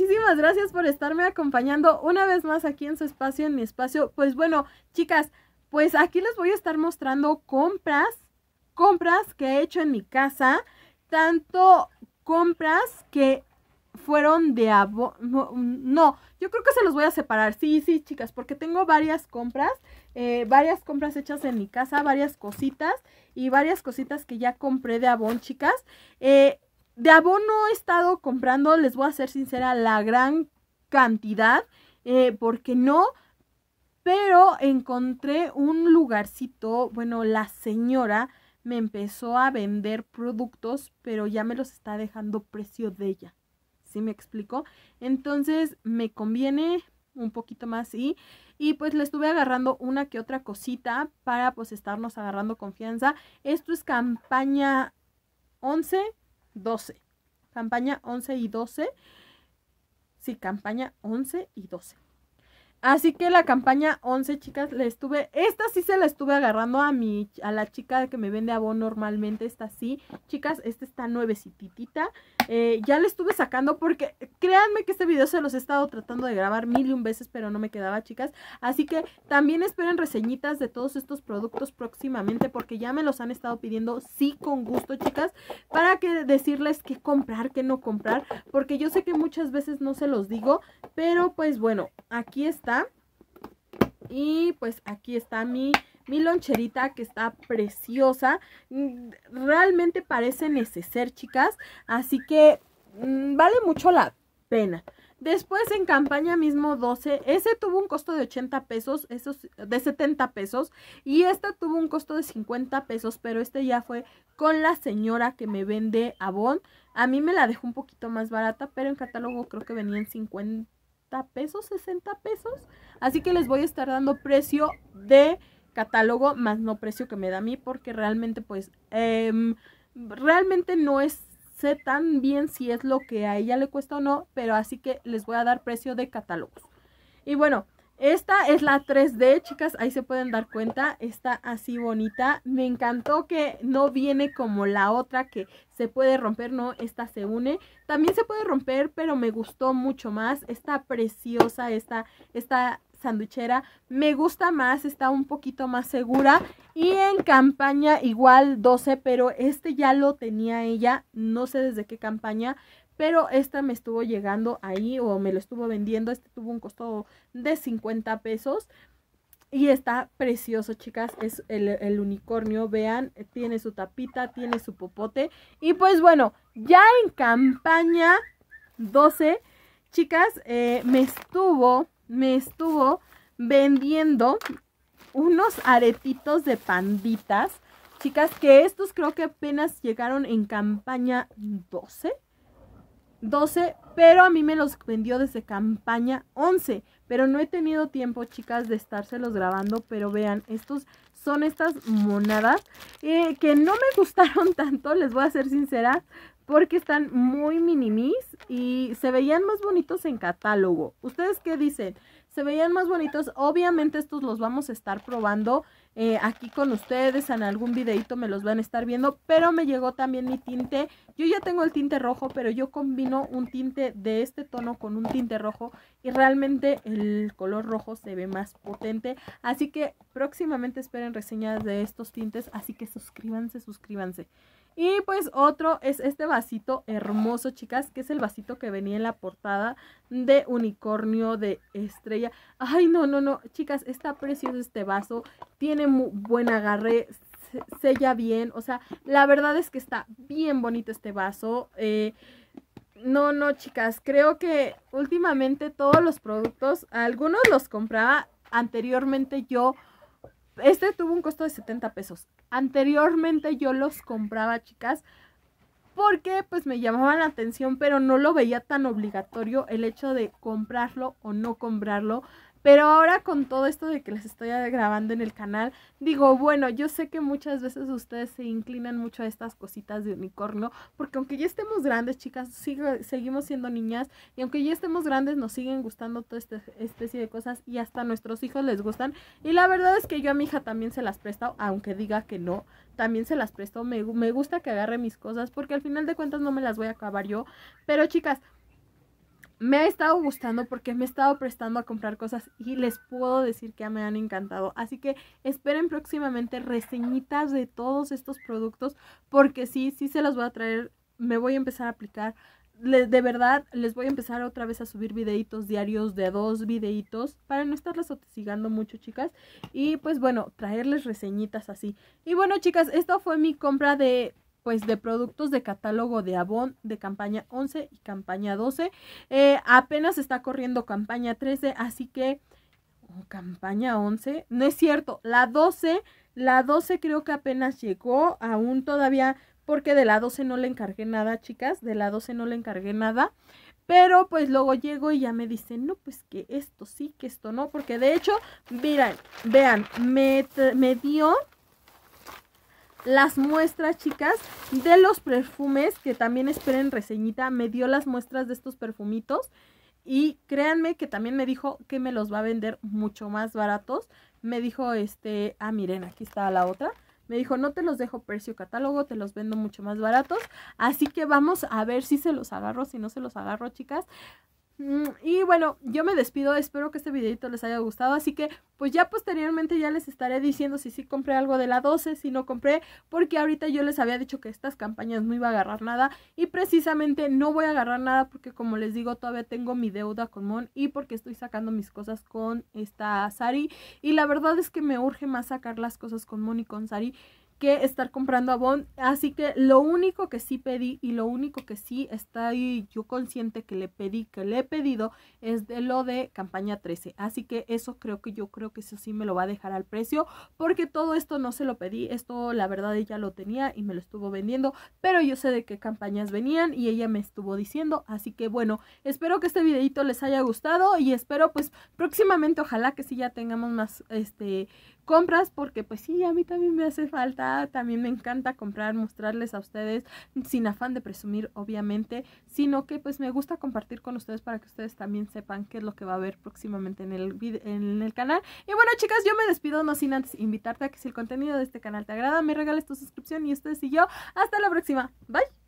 muchísimas gracias por estarme acompañando una vez más aquí en su espacio, en mi espacio. Pues bueno, chicas, pues aquí les voy a estar mostrando compras, compras que he hecho en mi casa, tanto compras que fueron de abono, no, yo creo que se los voy a separar, sí, sí, chicas, porque tengo varias compras, eh, varias compras hechas en mi casa, varias cositas y varias cositas que ya compré de abón, chicas. Eh, de abono he estado comprando, les voy a ser sincera, la gran cantidad, eh, porque no, pero encontré un lugarcito, bueno, la señora me empezó a vender productos, pero ya me los está dejando precio de ella. ¿Sí me explico? Entonces me conviene un poquito más y, y pues le estuve agarrando una que otra cosita para pues estarnos agarrando confianza. Esto es campaña 11 12. Campaña 11 y 12. Sí, campaña 11 y 12. Así que la campaña 11, chicas, le estuve, esta sí se la estuve agarrando a mi, a la chica que me vende abono normalmente, esta sí. Chicas, esta está nuevecitita. Eh, ya le estuve sacando porque créanme que este video se los he estado tratando de grabar mil y un veces, pero no me quedaba, chicas. Así que también esperen reseñitas de todos estos productos próximamente porque ya me los han estado pidiendo, sí, con gusto, chicas, para que decirles qué comprar, qué no comprar, porque yo sé que muchas veces no se los digo, pero pues bueno, aquí está. Y pues aquí está mi mi loncherita que está preciosa. Mm, realmente parece neceser, chicas. Así que mm, vale mucho la pena. Después en campaña mismo 12, ese tuvo un costo de 80 pesos, esos de 70 pesos y esta tuvo un costo de 50 pesos, pero este ya fue con la señora que me vende Avon. A mí me la dejó un poquito más barata, pero en catálogo creo que venían en 50 pesos, 60 pesos. Así que les voy a estar dando precio de catálogo más no precio que me da a mí porque realmente pues em, realmente no es sé tan bien si es lo que a ella le cuesta o no, pero así que les voy a dar precio de catálogos. Y bueno, esta es la 3D, chicas, ahí se pueden dar cuenta, está así bonita. Me encantó que no viene como la otra que se puede romper, no, esta se une. También se puede romper, pero me gustó mucho más. Está preciosa esta, esta sanduchera me gusta más, está un poquito más segura. Y en campaña igual 12, pero este ya lo tenía ella, no sé desde qué campaña, pero esta me estuvo llegando ahí o me lo estuvo vendiendo. Este tuvo un costo de 50 pesos. Y está precioso, chicas. Es el, unicornio. Vean, tiene su tapita, tiene su popote. Y pues bueno, ya en campaña 12, chicas, eh, me estuvo me estuvo vendiendo unos aretitos de panditas. Chicas, que estos creo que apenas llegaron en campaña 12. 12, pero a mí me los vendió desde campaña 11. Pero no he tenido tiempo, chicas, de estárselos grabando. Pero vean, estos son estas monadas eh, que no me gustaron tanto, les voy a ser sincera. Porque están muy minimis y se veían más bonitos en catálogo. ¿Ustedes qué dicen? se veían más bonitos. Obviamente estos los vamos a estar probando eh, aquí con ustedes, en algún videito me los van a estar viendo, pero me llegó también mi tinte, yo ya tengo el tinte rojo, pero yo combino un tinte de este tono con un tinte rojo y realmente el color rojo se ve más potente, así que próximamente esperen reseñas de estos tintes, así que suscríbanse, suscríbanse. Y pues otro es este vasito hermoso, chicas, que es el vasito que venía en la portada de unicornio de estrella. Ay, no, no, no, chicas, está precioso este vaso, tiene muy buen agarre, sella bien, o sea, la verdad es que está bien bonito este vaso. Eh, no, no, chicas, creo que últimamente todos los productos, algunos los compraba anteriormente yo este tuvo un costo de 70 pesos. Anteriormente yo los compraba, chicas, porque pues me llamaban la atención, pero no lo veía tan obligatorio el hecho de comprarlo o no comprarlo. Pero ahora con todo esto de que les estoy grabando en el canal, digo, bueno, yo sé que muchas veces ustedes se inclinan mucho a estas cositas de unicornio, porque aunque ya estemos grandes, chicas, seguimos siendo niñas, y aunque ya estemos grandes, nos siguen gustando toda esta especie de cosas, y hasta a nuestros hijos les gustan. Y la verdad es que yo a mi hija también se las presto, aunque diga que no, también se las presto. Me, me gusta que agarre mis cosas, porque al final de cuentas no me las voy a acabar yo. Pero chicas, me ha estado gustando porque me he estado prestando a comprar cosas y les puedo decir que me han encantado. Así que esperen próximamente reseñitas de todos estos productos porque sí, sí se los voy a traer, me voy a empezar a aplicar. de verdad, les voy a empezar otra vez a subir videitos diarios de dos videitos para no estarlas hostigando mucho, chicas. Y pues bueno, traerles reseñitas así. Y bueno, chicas, esto fue mi compra de pues de productos de catálogo de Avon de campaña 11 y campaña 12. Eh, apenas está corriendo campaña 13, así que oh, campaña 11, no es cierto, la 12, la 12 creo que apenas llegó, aún todavía porque de la 12 no le encargué nada, chicas, de la 12 no le encargué nada. Pero pues luego llego y ya me dicen, no, pues que esto sí, que esto no, porque de hecho, miren, vean, me, me dio las muestras, chicas, de los perfumes, que también esperen reseñita, me dio las muestras de estos perfumitos. Y créanme que también me dijo que me los va a vender mucho más baratos. Me dijo, este, ah, miren, aquí está la otra. Me dijo, no te los dejo precio catálogo, te los vendo mucho más baratos. Así que vamos a ver si se los agarro, si no se los agarro, chicas. Mm, y bueno, yo me despido, espero que este videito les haya gustado, así que pues ya posteriormente ya les estaré diciendo si sí compré algo de la 12, si no compré, porque ahorita yo les había dicho que estas campañas no iba a agarrar nada y precisamente no voy a agarrar nada porque como les digo todavía tengo mi deuda con Mon y porque estoy sacando mis cosas con esta Sari y la verdad es que me urge más sacar las cosas con Mon y con Sari que estar comprando bond Así que lo único que sí pedí y lo único que sí está ahí, yo consciente que le pedí, que le he pedido, es de lo de campaña 13. Así que eso creo que yo creo que eso sí me lo va a dejar al precio, porque todo esto no se lo pedí, esto la verdad ella lo tenía y me lo estuvo vendiendo, pero yo sé de qué campañas venían y ella me estuvo diciendo. Así que bueno, espero que este videito les haya gustado y espero pues próximamente ojalá que sí ya tengamos más este compras porque pues sí, a mí también me hace falta, también me encanta comprar, mostrarles a ustedes sin afán de presumir obviamente, sino que pues me gusta compartir con ustedes para que ustedes también sepan qué es lo que va a haber próximamente en el, en el canal. Y bueno chicas, yo me despido no sin antes invitarte a que si el contenido de este canal te agrada, me regales tu suscripción y ustedes y yo. Hasta la próxima. Bye.